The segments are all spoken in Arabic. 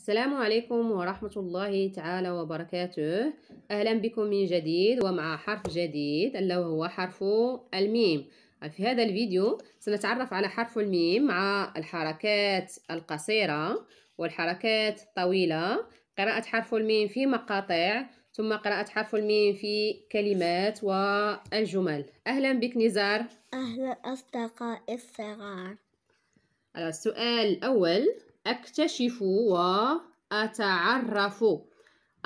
السلام عليكم ورحمة الله تعالى وبركاته أهلا بكم من جديد ومع حرف جديد ألا وهو حرف الميم في هذا الفيديو سنتعرف على حرف الميم مع الحركات القصيرة والحركات الطويلة قراءة حرف الميم في مقاطع ثم قراءة حرف الميم في كلمات والجمل أهلا بك نزار أهلا أصدقائي الصغار السؤال الأول أكتشف وأتعرف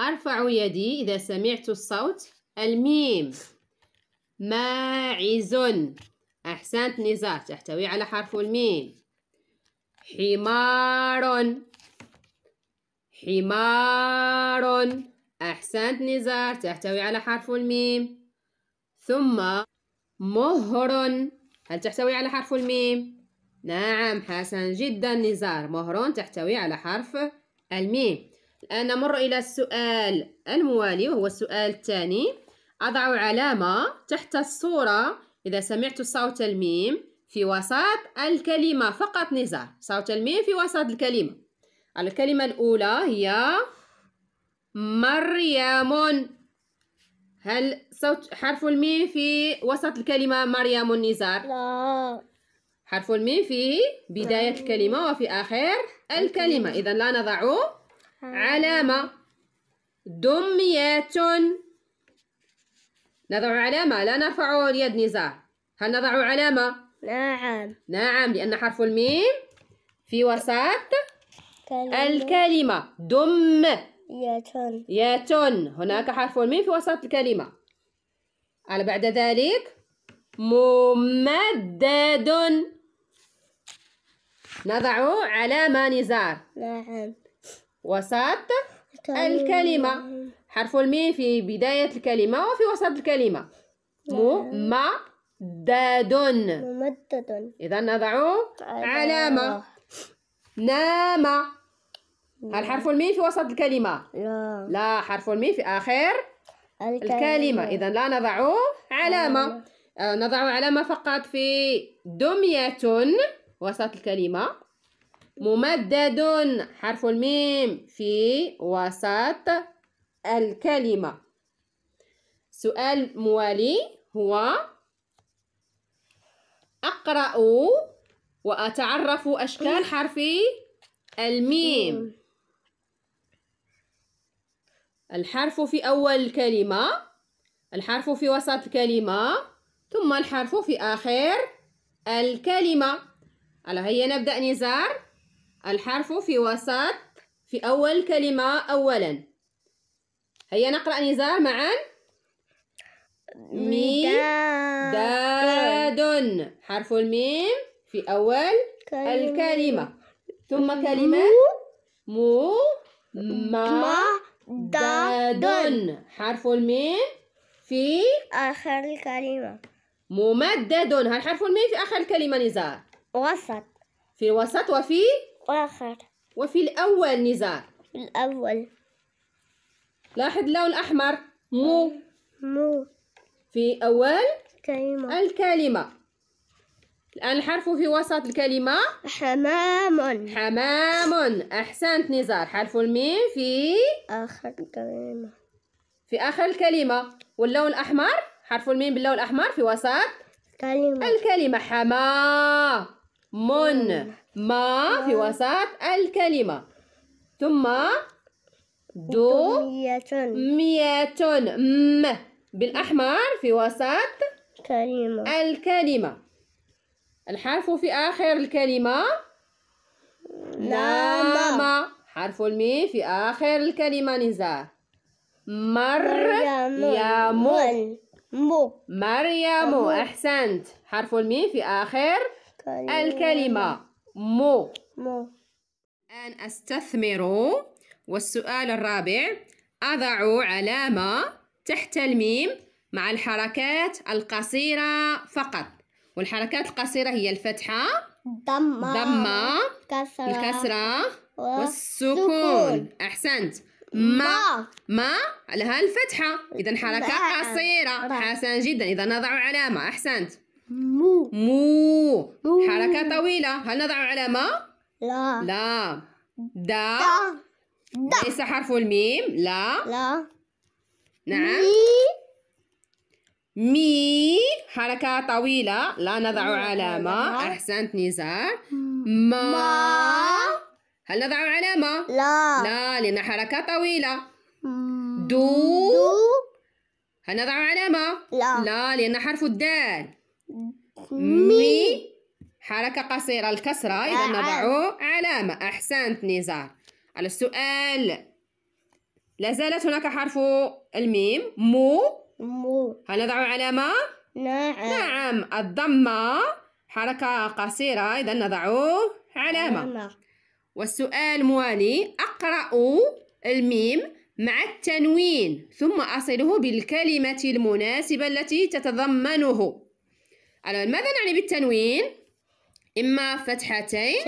أرفع يدي إذا سمعت الصوت الميم ماعز أحسنت نزار تحتوي على حرف الميم حمار حمار أحسنت نزار تحتوي على حرف الميم ثم مهر هل تحتوي على حرف الميم نعم حسن جدا نزار مهرون تحتوي على حرف الميم الآن نمر إلى السؤال الموالي وهو السؤال الثاني أضع علامة تحت الصورة إذا سمعت صوت الميم في وسط الكلمة فقط نزار صوت الميم في وسط الكلمة الكلمة الأولى هي مريم هل صوت حرف الميم في وسط الكلمة مريم نزار؟ لا حرف الميم فيه بداية آه. الكلمة وفي آخر الكلمة إذا لا نضع آه. علامة دمية نضع علامة لا نرفع اليد نزار هل نضع علامة؟ نعم نعم لأن حرف الميم في وسط كلمة. الكلمة دم ياتون يتن هناك حرف الميم في وسط الكلمة على بعد ذلك ممدد نضع علامة نزار نعم وسط الكلمة حرف الميم في بداية الكلمة وفي وسط الكلمة نعم. ممدد ممدد إذا نضع علامة نام هل نعم. حرف الميم في وسط الكلمة؟ لا لا حرف الميم في آخر الكلمة, الكلمة. إذا لا نضع علامة آه، نضع علامة فقط في دمية وسط الكلمة ممدد حرف الميم في وسط الكلمة سؤال موالي هو أقرأ وأتعرف أشكال حرف الميم الحرف في أول الكلمة الحرف في وسط الكلمة ثم الحرف في آخر الكلمة على هيا نبدأ نزار الحرف في وسط في أول كلمة أولا هيا نقرأ نزار معا ميداد حرف الميم في أول الكلمة ثم كلمة مو ما داد حرف الميم في آخر الكلمة ممدد هل حرف الميم في آخر الكلمة نزار وسط في الوسط وفي آخر وفي الأول نزار الأول لاحظ اللون الأحمر مو مو في أول كلمة الكلمة الآن الحرف في وسط الكلمة حمام حمام أحسنت نزار حرف الميم في آخر الكلمة في آخر الكلمة واللون الأحمر حرف الميم باللون الأحمر في وسط كلمة. الكلمة حما من ما في وسط الكلمة ثم دو مية م بالأحمر في وسط كلمة الكلمة الحرف في آخر الكلمة نام نعم. حرف الميم في آخر الكلمة نزار مر يا يامون مو مريم مو. أحسنت حرف الميم في آخر كلمة. طيب. الكلمة مو مو الان أستثمر والسؤال الرابع أضع علامة تحت الميم مع الحركات القصيرة فقط والحركات القصيرة هي الفتحة ضمة ضمة الكسرة والسكون أحسنت ما ما لها الفتحة إذا حركة قصيرة حسن جدا إذا نضع علامة أحسنت مو مو حركة طويلة هل نضع علامة؟ لا لا دا, دا. ليس حرف الميم لا لا نعم مي مي حركة طويلة لا نضع علامة أحسنت نزار ما هل نضع علامة؟ لا لا لأن حركة طويلة دو, دو. هل نضع علامة؟ لا لا لأن حرف الدال مي حركة قصيرة الكسرة إذا نعم. نضع علامة أحسنت نزار على السؤال لا زالت هناك حرف الميم مو مو هل نضع علامة؟ نعم نعم الضمة حركة قصيرة إذا نضع علامة, علامة. والسؤال موالي أقرأ الميم مع التنوين ثم أصله بالكلمة المناسبة التي تتضمنه alors ماذا نعني بالتنوين؟ إما فتحتين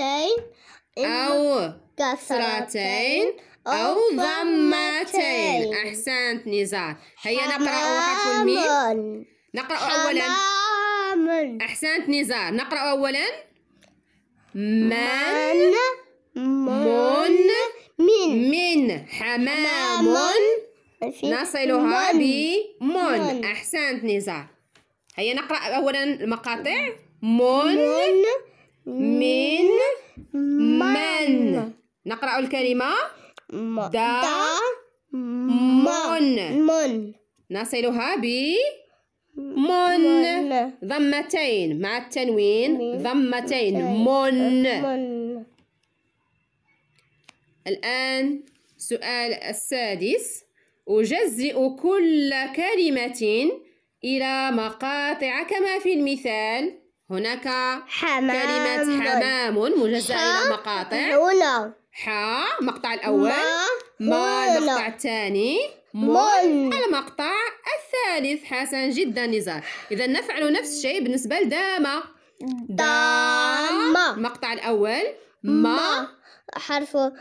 أو كسرتين أو ضمتين أحسنت نزار هيا نقرأ حرف الميم نقرأ أولا أحسنت نزار نقرأ أولا من من من من حمام نصلها بمن أحسنت نزار هيا نقرأ أولا المقاطع من من من نقرأ الكلمة دا من من نصلها ب من ضمتين مع التنوين ضمتين من الآن السؤال السادس أجزئ كل كلمة إلى مقاطع كما في المثال هناك حمام كلمة حمام مجزأة إلى مقاطع هنا ح المقطع الأول ما, المقطع الثاني مول المقطع الثالث حسن جدا نزار إذا نفعل نفس الشيء بالنسبة لداما داما المقطع الأول ما, ما حرف دا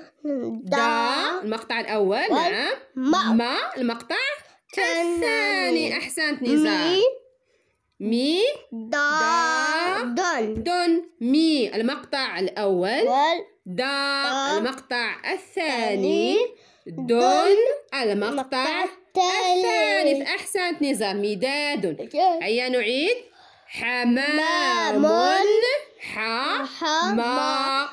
المقطع الأول نعم ما, ما المقطع الثاني أحسنت نزار مي دا دون دون مي المقطع الأول دا المقطع الثاني دون المقطع الثالث أحسنت نزار مداد هيا نعيد حمام حمام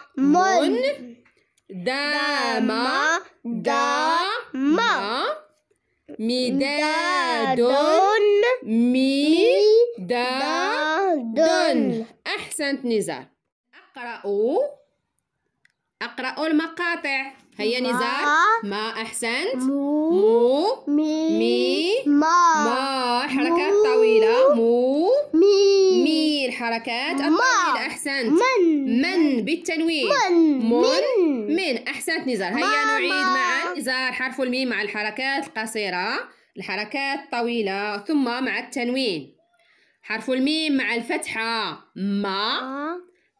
داما داما مداد مداد أحسنت نزار أقرأ أقرأ المقاطع هيا نزار ما أحسنت مو مي ما حركات طويلة مو مي الحركات ما أحسنت من من بالتنوين من من, من. أحسنت نزار هيا نعيد معا نزار حرف الميم مع الحركات القصيرة الحركات الطويلة ثم مع التنوين حرف الميم مع الفتحة ما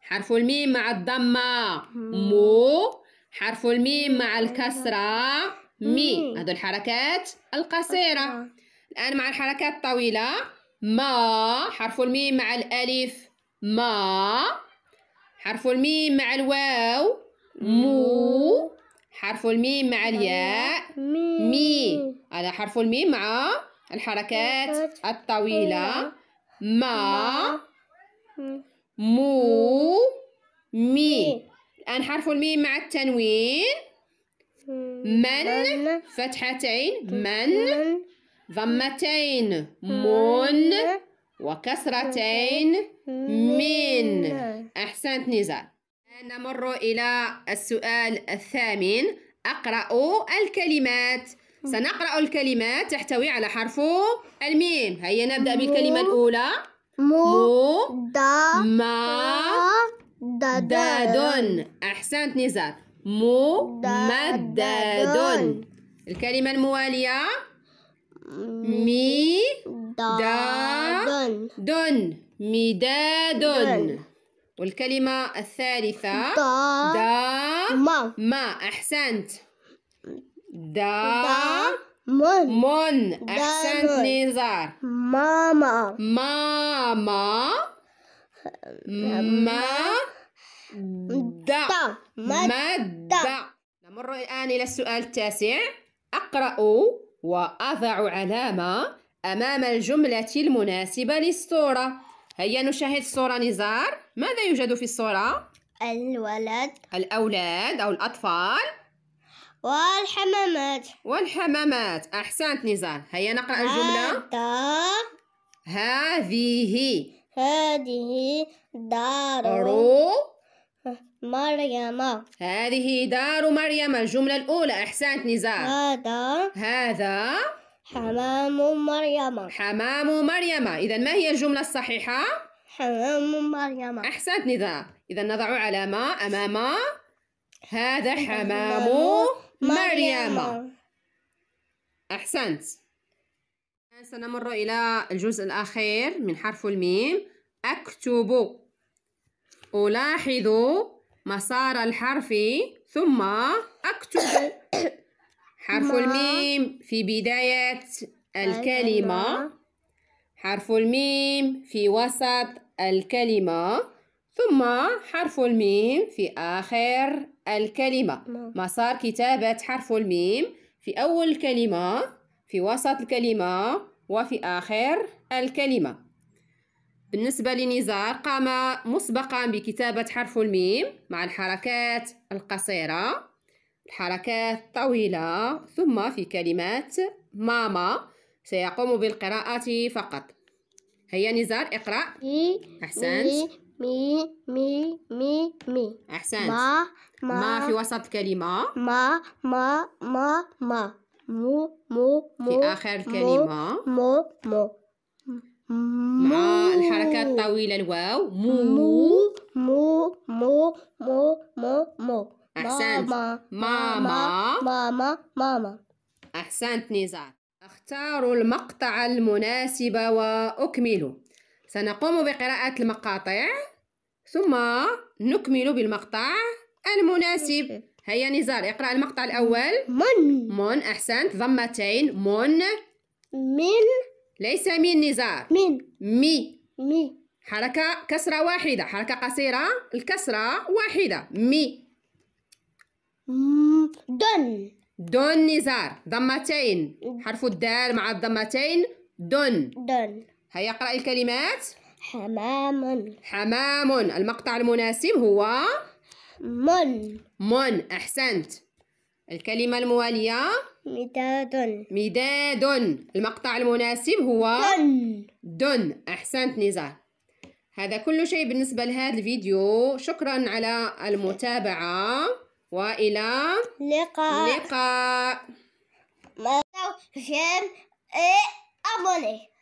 حرف الميم مع الضمة مو حرف الميم مع الكسرة مي هذو الحركات القصيرة الآن مع الحركات الطويلة ما حرف الميم مع الألف ما حرف الميم مع الواو مو حرف الميم مع الياء مي هذا حرف الميم مع الحركات الطويلة ما مو مي الآن حرف الميم مع التنوين من فتحتين من ضمتين من وكسرتين من أحسنت نزار نمر إلى السؤال الثامن أقرأ الكلمات سنقرأ الكلمات تحتوي على حرف الميم هيا نبدأ بالكلمة الأولى مو دا ما داد أحسنت نزار مو ممدد الكلمة الموالية مي دا دن مداد والكلمة الثالثة دا, دا ما ما أحسنت دا, دا من من أحسنت نزار ماما ماما ما دا دا نمر الآن إلى السؤال التاسع أقرأ وأضع علامة أمام الجملة المناسبة للصورة هيا نشاهد الصورة نزار ماذا يوجد في الصورة؟ الولد الأولاد أو الأطفال والحمامات والحمامات أحسنت نزار هيا نقرأ الجملة هذه هذه دار مريم هذه دار مريم الجملة الأولى أحسنت نزار هذا هذا حمام مريم حمام مريم إذا ما هي الجملة الصحيحة؟ حمام مريم أحسنت نزار إذا نضع علامة أمام هذا حمام مريم, مريم. أحسنت سنمر إلى الجزء الأخير من حرف الميم أكتب ألاحظ مسار الحرف ثم أكتب حرف الميم في بداية الكلمة حرف الميم في وسط الكلمة ثم حرف الميم في آخر الكلمة مسار كتابة حرف الميم في أول الكلمة في وسط الكلمة وفي آخر الكلمة بالنسبة لنزار قام مسبقا بكتابة حرف الميم مع الحركات القصيرة الحركات الطويلة ثم في كلمات ماما سيقوم بالقراءة فقط هيا نزار اقرأ أحسنت مي مي مي مي أحسنت ما ما, ما في وسط كلمة ما ما ما ما مو مو مو في آخر كلمة مو مو, مو مع الحركات الطويلة الواو مو مو مو مو مو مو مو أحسنت ماما ماما ماما أحسنت نزار أختار المقطع المناسب وأكمل سنقوم بقراءة المقاطع ثم نكمل بالمقطع المناسب هيا نزار اقرأ المقطع الأول من من أحسنت ضمتين من من ليس من نزار من مي مي حركة كسرة واحدة حركة قصيرة الكسرة واحدة مي دون دون نزار ضمتين حرف الدال مع الضمتين دون دون هيا اقرأ الكلمات حمام حمام المقطع المناسب هو من من أحسنت الكلمة الموالية مداد مداد المقطع المناسب هو دن دن أحسنت نزار هذا كل شيء بالنسبة لهذا الفيديو شكرا على المتابعة وإلى لقاء لقاء ما تنسوا إيه، ابوني